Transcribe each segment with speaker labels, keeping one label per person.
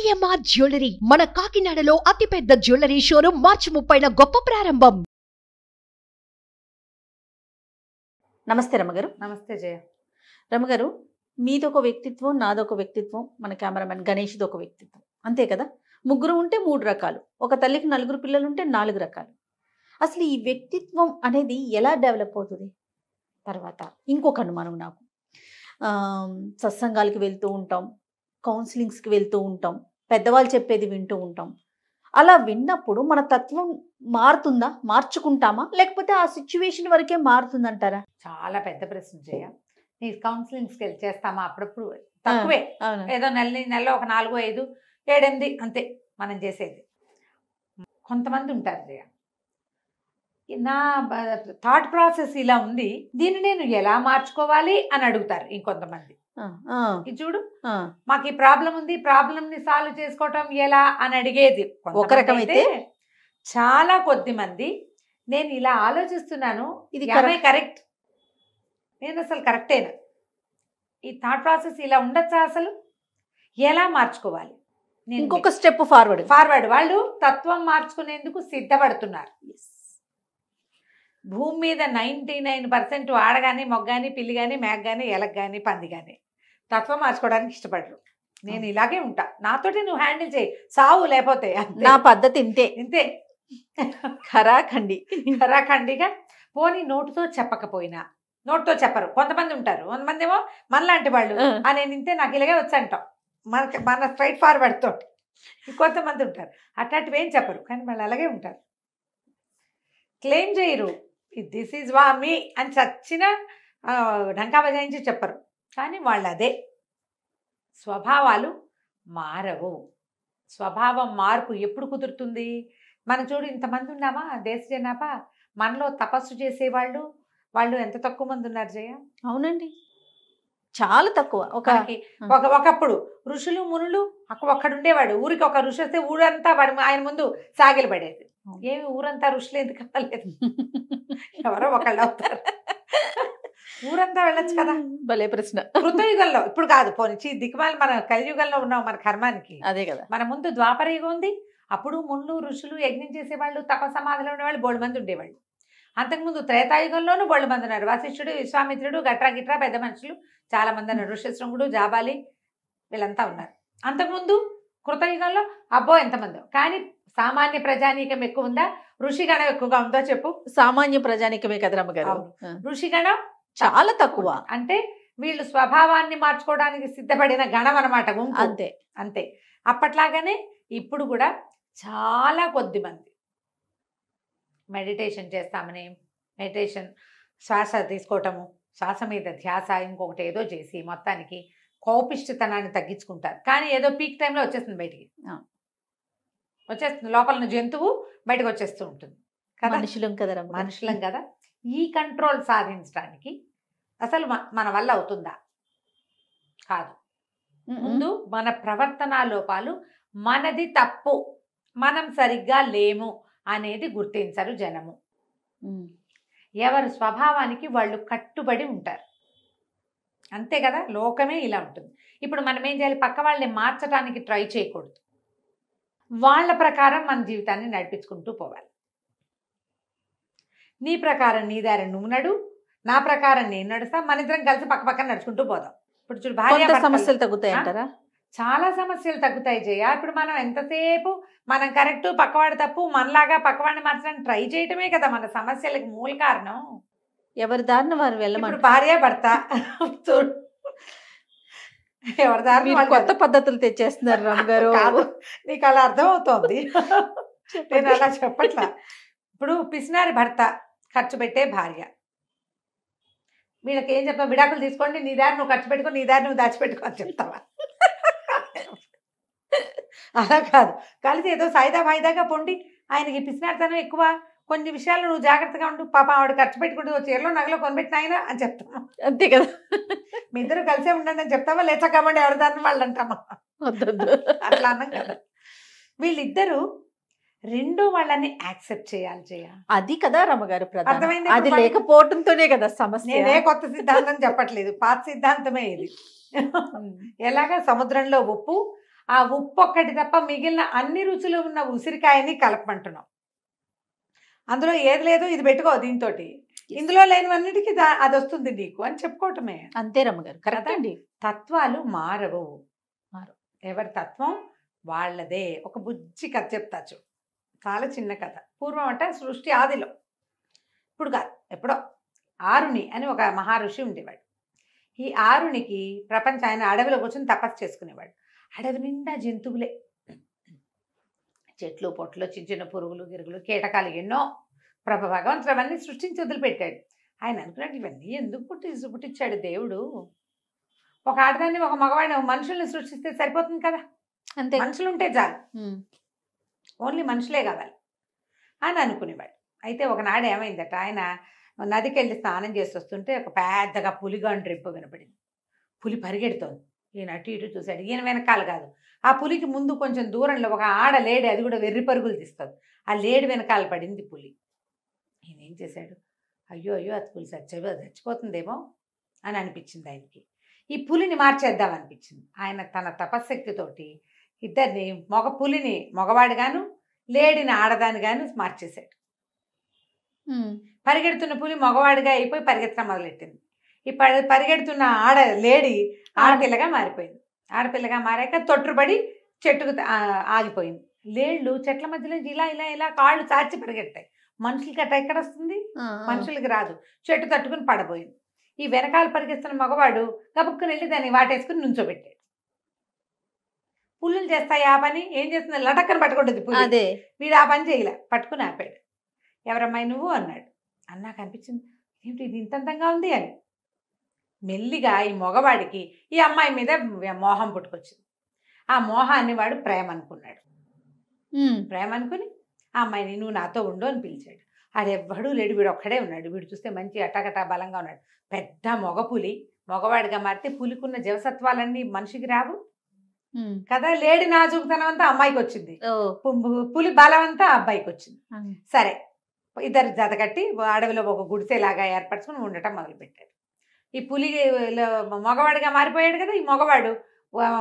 Speaker 1: CMR jewellery మన కాకినాడలో అతిపెద్ద జ్యువెలరీ షోరూమ్ మార్చి ముప్పైన గొప్ప ప్రారంభం నమస్తే రమగారు నమస్తే జయ రమగారు మీదొక వ్యక్తిత్వం నాదొక వ్యక్తిత్వం మన కెమెరామెన్ గణేష్ది ఒక వ్యక్తిత్వం అంతే కదా ముగ్గురు ఉంటే మూడు రకాలు ఒక తల్లికి నలుగురు పిల్లలు ఉంటే నాలుగు రకాలు అసలు ఈ వ్యక్తిత్వం అనేది ఎలా డెవలప్ అవుతుంది తర్వాత ఇంకొక అనుమానం నాకు సత్సంగాలకి వెళ్తూ ఉంటాం కౌన్సిలింగ్స్కి వెళ్తూ ఉంటాం పెద్దవాళ్ళు చెప్పేది వింటూ ఉంటాం అలా విన్నప్పుడు మన తత్వం మారుతుందా మార్చుకుంటామా లేకపోతే ఆ సిచ్యువేషన్ వరకే మారుతుందంటారా చాలా పెద్ద ప్రశ్న జయ నీ కౌన్సిలింగ్స్కి వెళ్ళి చేస్తామా అప్పుడప్పుడు తక్కువే ఏదో నెల నెల ఒక నాలుగు ఐదు ఏడెనిమిది అంతే మనం చేసేది కొంతమంది ఉంటారు జయ నా థాట్ ప్రాసెస్ ఇలా ఉంది దీన్ని నేను ఎలా మార్చుకోవాలి అని అడుగుతారు ఇంకొంతమంది చూడు మాకు ఈ ప్రాబ్లం ఉంది ప్రాబ్లం ని సాల్వ్ చేసుకోవటం ఎలా అని అడిగేది ఒక రకమైతే చాలా కొద్ది మంది నేను ఇలా ఆలోచిస్తున్నాను ఇది కరెక్ట్ నేను అసలు కరెక్టేనా ఈ థాట్ ప్రాసెస్ ఇలా ఉండొచ్చా అసలు ఎలా మార్చుకోవాలి ఇంకొక స్టెప్ ఫార్వర్డ్ ఫార్వర్డ్ వాళ్ళు తత్వం మార్చుకునేందుకు సిద్ధపడుతున్నారు భూమి మీద నైంటీ నైన్ పర్సెంట్ మొగ్గ మొగ్గాని పిల్లి కానీ మేక కానీ ఎలక్ కానీ పంది కానీ తత్వం మార్చుకోవడానికి ఇష్టపడరు నేను ఇలాగే ఉంటా నాతోటి నువ్వు హ్యాండిల్ చేయి సావు లేకపోతే నా పద్ధతి ఇంతే ఇంతే ఖరాఖండి ఖరాఖండిగా పోనీ నోటుతో చెప్పకపోయినా నోటుతో చెప్పరు కొంతమంది ఉంటారు కొంతమంది ఏమో మనలాంటి వాళ్ళు ఆ నేను ఇంతే నాకు ఇలాగే వచ్చంటాం మనకి మన స్ట్రైట్ ఫార్వర్డ్ తోటి కొంతమంది ఉంటారు అట్లాంటివి ఏం చెప్పరు కానీ వాళ్ళు అలాగే ఉంటారు క్లెయిమ్ చేయరు దిస్ ఈజ్ వా మీ అని చచ్చిన డంకా బజాయించి చెప్పరు కానీ వాళ్ళు అదే స్వభావాలు మారవు స్వభావం మార్పు ఎప్పుడు కుదురుతుంది మనం చూడు ఇంతమంది ఉన్నామా దేశ జనాభా మనలో తపస్సు చేసేవాళ్ళు వాళ్ళు ఎంత తక్కువ మంది ఉన్నారు జయ అవునండి చాలా తక్కువ ఒక ఒక ఒకప్పుడు ఋషులు మునులు ఒక్కడుండేవాడు ఊరికి ఒక ఋషి వస్తే ఊరంతా వాడు ఆయన ముందు సాగిలబడేది ఏమి ఊరంతా ఋషులు ఎందుకు అవ్వలేదు ఎవరో ఒకళ్ళు అవుతారు ఊరంతా వెళ్ళొచ్చు కదా భలే ప్రశ్న కృతయుగంలో ఇప్పుడు కాదు పోనిచ్చి దిక్కుమాలి మన కలియుగంలో ఉన్నాం మన కర్మానికి అదే కదా మన ముందు యుగం ఉంది అప్పుడు ముళ్ళు ఋషులు యజ్ఞం చేసేవాళ్ళు తప సమాధిలో ఉండేవాళ్ళు బోళ్ళు మంది ఉండేవాళ్ళు అంతకుముందు త్రేతాయుగంలోనూ బోళ్ళు మంది ఉన్నారు వశిష్ఠుడు విశ్వామిత్రుడు గట్రా గిట్రా పెద్ద మనుషులు చాలా మంది ఉన్నారు ఋషశృంగుడు జాబాలి వీళ్ళంతా ఉన్నారు అంతకుముందు కృతయుగంలో అబ్బో ఎంతమందో కానీ సామాన్య ప్రజానీకం ఎక్కువ ఉందా ఋషిగణం ఎక్కువగా ఉందో చెప్పు సామాన్య ప్రజానీకమే కదా గారు ఋషిగణం చాలా తక్కువ అంటే వీళ్ళు స్వభావాన్ని మార్చుకోవడానికి సిద్ధపడిన గణం అనమాట అంతే అంతే అప్పట్లాగానే ఇప్పుడు కూడా చాలా కొద్ది మంది మెడిటేషన్ చేస్తామని మెడిటేషన్ శ్వాస తీసుకోవటము శ్వాస మీద ధ్యాస ఇంకొకటి ఏదో చేసి మొత్తానికి కోపిష్టితనాన్ని తగ్గించుకుంటారు కానీ ఏదో పీక్ టైంలో వచ్చేస్తుంది బయటికి వచ్చేస్తుంది లోపల జంతువు బయటకు వచ్చేస్తూ ఉంటుంది కదా మనుషులం కదా మనుషులం కదా ఈ కంట్రోల్ సాధించడానికి అసలు మన వల్ల అవుతుందా కాదు ముందు మన ప్రవర్తన లోపాలు మనది తప్పు మనం సరిగ్గా లేము అనేది గుర్తించరు జనము ఎవరి స్వభావానికి వాళ్ళు కట్టుబడి ఉంటారు అంతే కదా లోకమే ఇలా ఉంటుంది ఇప్పుడు మనం ఏం చేయాలి పక్క వాళ్ళని మార్చడానికి ట్రై చేయకూడదు వాళ్ళ ప్రకారం మన జీవితాన్ని నడిపించుకుంటూ పోవాలి నీ ప్రకారం నీ దారి నువ్వు నడు నా ప్రకారం నేను నడుస్తా మన ఇద్దరం కలిసి పక్క పక్కన నడుచుకుంటూ పోదాం ఇప్పుడు చూడు భార్య సమస్యలు తగ్గుతాయి అంటారా చాలా సమస్యలు తగ్గుతాయి జయ ఇప్పుడు మనం ఎంతసేపు మనం కరెక్ట్ పక్కవాడు తప్పు మనలాగా పక్కవాడిని మార్చడానికి ట్రై చేయటమే కదా మన సమస్యలకు మూల కారణం ఎవరి దారిని వారు వెళ్ళమంటారు భార్య భర్త ఎవరిదారి కొత్త పద్ధతులు తెచ్చేస్తున్నారు రామ్ గారు నీకు అలా అర్థమవుతోంది నేను అలా చెప్పట్లా ఇప్పుడు పిసినారి భర్త ఖర్చు పెట్టే భార్య వీళ్ళకి ఏం చెప్తా విడాకులు తీసుకోండి నీ దారి నువ్వు ఖర్చు పెట్టుకో నీ దారి నువ్వు దాచిపెట్టుకో అని చెప్తావా అలా కాదు కలిసి ఏదో సాయిదా వాయిదాగా పొండి ఆయనకి పిసినారితనం ఎక్కువ కొన్ని విషయాలు నువ్వు జాగ్రత్తగా ఉండు పాప ఆవిడ ఖర్చు పెట్టుకుంటూ చీరలో నగలో కొనిపెట్టిన ఆయన అని చెప్తాం అంతే కదా మీ ఇద్దరు కలిసే ఉండండి అని చెప్తావా లేచక్కామండి ఎవరిదాన్ని వాళ్ళు అంటామా అట్లా అన్నాం కదా వీళ్ళిద్దరూ రెండు వాళ్ళని యాక్సెప్ట్ చేయాలి చేయాలి అది కదా రమ్మగారు అర్థమైంది అది లేకపోవటంతోనే కదా సమస్య నేనే కొత్త సిద్ధాంతం చెప్పట్లేదు పాత సిద్ధాంతమే ఇది ఎలాగ సముద్రంలో ఉప్పు ఆ ఉప్పు ఒక్కటి తప్ప మిగిలిన అన్ని రుచులు ఉన్న ఉసిరికాయని కలపమంటున్నాం అందులో ఏది లేదు ఇది పెట్టుకో దీంతో ఇందులో లేనివన్నిటికీ అది వస్తుంది నీకు అని చెప్పుకోవటమే అంతే రమ్మగారు కరెక్ట్ అండి తత్వాలు మారవు మారు ఎవరి తత్వం వాళ్ళదే ఒక బుజ్జి కథ చెప్తా చూ చాలా చిన్న కథ పూర్వం అంటే సృష్టి ఆదిలో ఇప్పుడు కాదు ఎప్పుడో ఆరుణి అని ఒక మహారుషి ఉండేవాడు ఈ ఆరునికి ప్రపంచం ఆయన అడవిలో కూర్చొని తపస్సు చేసుకునేవాడు అడవి నిండా జంతువులే చెట్లు పొట్లు చిన్న చిన్న పురుగులు గిరుగులు కీటకాలు ఎన్నో ప్రభ భగవంతుడు అవన్నీ సృష్టించి వదిలిపెట్టాడు ఆయన అనుకున్నాడు ఇవన్నీ ఎందుకు పుట్టి పుట్టించాడు దేవుడు ఒక ఆడదాన్ని ఒక మగవాడిని మనుషుల్ని సృష్టిస్తే సరిపోతుంది కదా అంతే మనుషులు ఉంటే చాలు ఓన్లీ మనుషులే కావాలి అని అనుకునేవాడు అయితే ఒకనాడు ఏమైందట ఆయన నదికి వెళ్ళి స్నానం చేసి వస్తుంటే ఒక పెద్దగా పులిగా డ్రిప్ వినపడింది పులి పరిగెడుతోంది ఈయన అటు ఇటు చూశాడు ఈయన వెనకాల కాదు ఆ పులికి ముందు కొంచెం దూరంలో ఒక ఆడ లేడి అది కూడా వెర్రి పరుగులు తీస్తుంది ఆ లేడి వెనకాల పడింది పులి ఈయన ఏం చేశాడు అయ్యో అయ్యో అది పులి చచ్చిపో చచ్చిపోతుందేమో అని అనిపించింది ఆయనకి ఈ పులిని మార్చేద్దాం అనిపించింది ఆయన తన తపశ్శక్తితోటి ఇద్దరిని మగ పులిని మగవాడుగాను లేడిని గాను మార్చేశాడు పరిగెడుతున్న పులి మగవాడిగా అయిపోయి పరిగెత్తడం మొదలెట్టింది ఈ పరిగెడుతున్న ఆడ లేడీ ఆడపిల్లగా మారిపోయింది ఆడపిల్లగా మారాక తొట్టుపడి చెట్టుకు ఆగిపోయింది లేళ్ళు చెట్ల మధ్యలో ఇలా ఇలా ఇలా కాళ్ళు చాచి పరిగెడతాయి మనుషులకి అట్ట ఎక్కడ వస్తుంది మనుషులకి రాదు చెట్టు తట్టుకుని పడబోయింది ఈ వెనకాల పరిగెస్తున్న మగవాడు గబుక్కుని వెళ్ళి దాన్ని వాటేసుకుని నుంచోబెట్టాడు పుల్లులు చేస్తాయి ఆ పని ఏం చేస్తుంది లటక్కని పట్టుకుంటుంది పుల్లు అదే వీడు ఆ పని చేయలే పట్టుకుని ఆపాడు ఎవరమ్మాయి నువ్వు అన్నాడు అన్నాక అనిపించింది ఏంటి ఇది ఇంత అందంగా ఉంది అని మెల్లిగా ఈ మగవాడికి ఈ అమ్మాయి మీద మోహం పుట్టుకొచ్చింది ఆ మోహాన్ని వాడు ప్రేమ అనుకున్నాడు ప్రేమ అనుకుని ఆ అమ్మాయిని నువ్వు నాతో ఉండు అని పిలిచాడు ఆడెవ్వడూ లేడు వీడు ఒక్కడే ఉన్నాడు వీడు చూస్తే మంచి అటాకటా బలంగా ఉన్నాడు పెద్ద పులి మగవాడిగా మారితే పులికున్న జవసత్వాలన్నీ మనిషికి రావు కదా లేడి నాజుకుతనం అంతా అమ్మాయికి వచ్చింది పులి బలం అంతా అబ్బాయికి వచ్చింది సరే ఇద్దరు జతకట్టి అడవిలో ఒక గుడిసెలాగా ఏర్పరచుకుని ఉండటం మొదలుపెట్టాడు ఈ పులి మగవాడిగా మారిపోయాడు కదా ఈ మగవాడు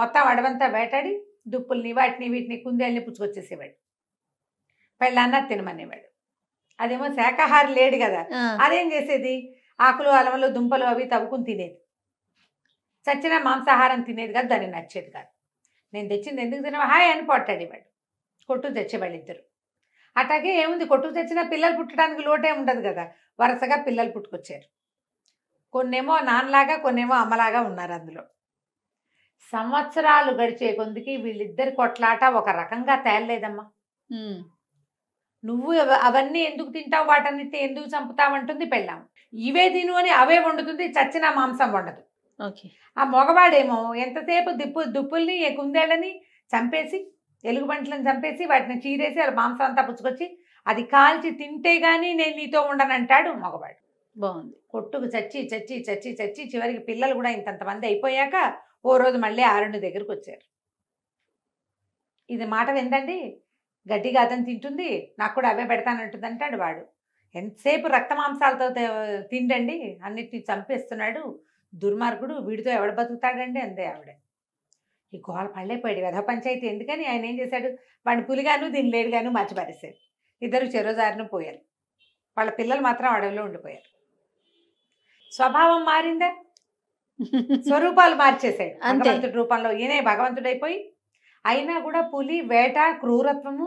Speaker 1: మొత్తం అడవంతా వేటాడి దుప్పుల్ని వాటిని వీటిని కుందేల్ని పుచ్చుకొచ్చేసేవాడు పెళ్ళన్న తినమనేవాడు అదేమో శాఖాహారి లేడు కదా అదేం చేసేది ఆకులు అలవలు దుంపలు అవి తవ్వుకుని తినేది చచ్చిన మాంసాహారం తినేది కాదు దాన్ని నచ్చేది కాదు నేను తెచ్చింది ఎందుకు తినవా హాయ్ అని ఇవాడు కొట్టు తెచ్చేవాళ్ళు ఇద్దరు అట్లాగే ఏముంది కొట్టు తెచ్చినా పిల్లలు పుట్టడానికి లోటే ఉండదు కదా వరుసగా పిల్లలు పుట్టుకొచ్చారు కొన్నేమో నాన్నలాగా కొన్నేమో అమ్మలాగా ఉన్నారు అందులో సంవత్సరాలు గడిచే కొందికి వీళ్ళిద్దరి కొట్లాట ఒక రకంగా తేలలేదమ్మా నువ్వు అవన్నీ ఎందుకు తింటావు వాటన్నిటి ఎందుకు చంపుతావంటుంది పెళ్ళాం ఇవే తిను అని అవే వండుతుంది చచ్చిన మాంసం వండదు ఆ మగవాడేమో ఎంతసేపు దిప్పు దుప్పుల్ని కుందేళ్ళని చంపేసి ఎలుగుబంట్లను చంపేసి వాటిని చీరేసి వాళ్ళ మాంసం అంతా పుచ్చుకొచ్చి అది కాల్చి తింటే గానీ నేను నీతో ఉండనంటాడు మగవాడు బాగుంది కొట్టుకు చచ్చి చచ్చి చచ్చి చచ్చి చివరికి పిల్లలు కూడా ఇంతంతమంది అయిపోయాక ఓ రోజు మళ్ళీ ఆరుణ్య దగ్గరకు వచ్చారు ఇది మాట విందండి గడ్డి అతను తింటుంది నాకు కూడా అవే పెడతానంటుంది అంటాడు వాడు ఎంతసేపు రక్తమాంసాలతో తిండండి అన్నిటినీ చంపేస్తున్నాడు దుర్మార్గుడు వీడితో ఎవడు బతుకుతాడండి అందే ఆవిడ ఈ గోళ పళ్ళేపోయాడు వ్యధ పంచాయతీ ఎందుకని ఆయన ఏం చేశాడు వాడిని పులిగాను దీని లేడుగాను మర్చిపారేశాడు ఇద్దరు చెరోజారిన పోయారు వాళ్ళ పిల్లలు మాత్రం అడవిలో ఉండిపోయారు స్వభావం మారిందా స్వరూపాలు మార్చేసాయి భగవంతుడి రూపంలో ఈయనే భగవంతుడైపోయి అయినా కూడా పులి వేట క్రూరత్వము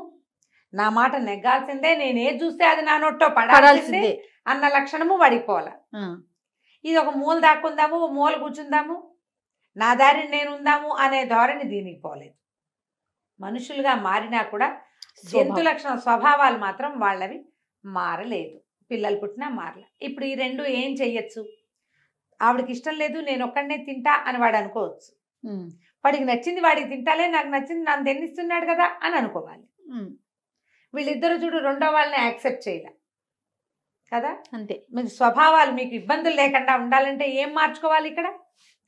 Speaker 1: నా మాట నెగ్గాల్సిందే నేనేది చూస్తే అది నా నోట్లో పడాల్సిందే అన్న లక్షణము పడిపోవాలి ఇది ఒక మూల దాక్కుందాము మూల కూర్చుందాము నా దారి నేనుందాము అనే ధోరణి దీనికి పోలేదు మనుషులుగా మారినా కూడా జంతు లక్షణ స్వభావాలు మాత్రం వాళ్ళవి మారలేదు పిల్లలు పుట్టినా మార్ల ఇప్పుడు ఈ రెండు ఏం చెయ్యొచ్చు ఆవిడకి ఇష్టం లేదు నేను ఒక్కడనే తింటా అని వాడు అనుకోవచ్చు వాడికి నచ్చింది వాడికి తింటాలే నాకు నచ్చింది నన్ను తెన్నిస్తున్నాడు కదా అని అనుకోవాలి వీళ్ళిద్దరు చూడు రెండో వాళ్ళని యాక్సెప్ట్ చేయాల కదా అంతే మీకు స్వభావాలు మీకు ఇబ్బందులు లేకుండా ఉండాలంటే ఏం మార్చుకోవాలి ఇక్కడ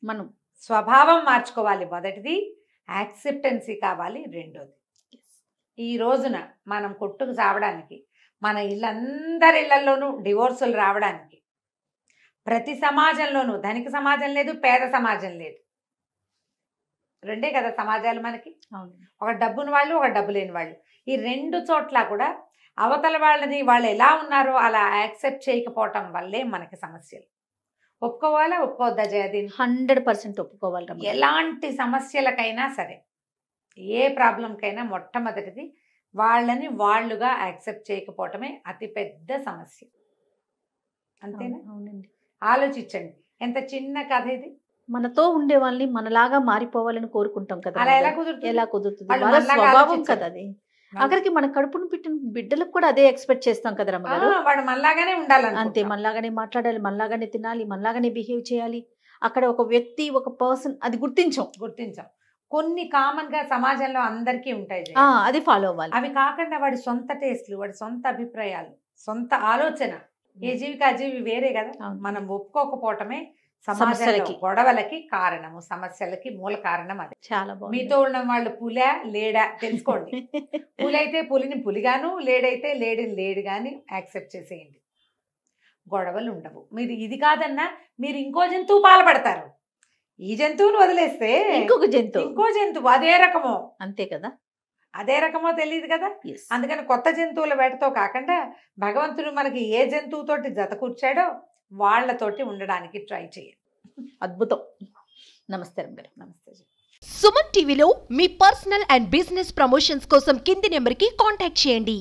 Speaker 1: మనం స్వభావం మార్చుకోవాలి మొదటిది యాక్సెప్టెన్సీ కావాలి రెండోది ఈ రోజున మనం కొట్టుకు చావడానికి మన ఇళ్ళందరి ఇళ్లలోనూ డివోర్సులు రావడానికి ప్రతి సమాజంలోనూ ధనిక సమాజం లేదు పేద సమాజం లేదు రెండే కదా సమాజాలు మనకి ఒక డబ్బుని వాళ్ళు ఒక డబ్బు లేని వాళ్ళు ఈ రెండు చోట్ల కూడా అవతల వాళ్ళని వాళ్ళు ఎలా ఉన్నారో అలా యాక్సెప్ట్ చేయకపోవటం వల్లే మనకి సమస్యలు ఒప్పుకోవాలా ఒప్పుకోవద్దా జయదీన్ హండ్రెడ్ పర్సెంట్ ఒప్పుకోవాలి ఎలాంటి సమస్యలకైనా సరే ఏ ప్రాబ్లంకైనా మొట్టమొదటిది వాళ్ళని వాళ్ళుగా యాక్సెప్ట్ చేయకపోవటమే అతిపెద్ద సమస్య అంతేనా అవునండి ఆలోచించండి ఎంత చిన్న కథ ఇది మనతో ఉండే వాళ్ళని మనలాగా మారిపోవాలని కోరుకుంటాం కదా అలా ఎలా కుదురుతుంది ఎలా కుదురుతుంది కదా అది అక్కడికి మన కడుపును పెట్టిన బిడ్డలకు కూడా అదే ఎక్స్పెక్ట్ చేస్తాం కదా రమ్మగారు వాడు మనలాగానే ఉండాలి అంతే మనలాగానే మాట్లాడాలి మనలాగానే తినాలి మనలాగానే బిహేవ్ చేయాలి అక్కడ ఒక వ్యక్తి ఒక పర్సన్ అది గుర్తించాం గుర్తించాం కొన్ని కామన్ గా సమాజంలో అందరికీ ఉంటాయి అది ఫాలో అవ్వాలి అవి కాకుండా వాడి సొంత టేస్ట్లు వాడి సొంత అభిప్రాయాలు సొంత ఆలోచన ఏ hmm. జీవికి ఆ జీవి వేరే కదా మనం ఒప్పుకోకపోవటమే సమస్యలకి గొడవలకి కారణము సమస్యలకి మూల కారణం అది చాలా మీతో ఉన్న వాళ్ళు పులా లేడా తెలుసుకోండి పులైతే పులిని పులిగాను లేడైతే లేడిని లేడు గాని యాక్సెప్ట్ చేసేయండి గొడవలు ఉండవు మీరు ఇది కాదన్నా మీరు ఇంకో జంతువు పాల్పడతారు ఈ జంతువును వదిలేస్తే ఇంకొక జంతువు ఇంకో జంతువు అదే రకమో అంతే కదా అదే రకమో తెలియదు కదా అందుకని కొత్త జంతువుల వేటతో కాకుండా భగవంతుడు మనకి ఏ జంతువుతోటి జత కూర్చాడో వాళ్లతోటి ఉండడానికి ట్రై చేయండి అద్భుతం నమస్తే గారు నమస్తే సుమన్ టీవీలో మీ పర్సనల్ అండ్ బిజినెస్ ప్రమోషన్స్ కోసం కింది నెంబర్కి కాంటాక్ట్ చేయండి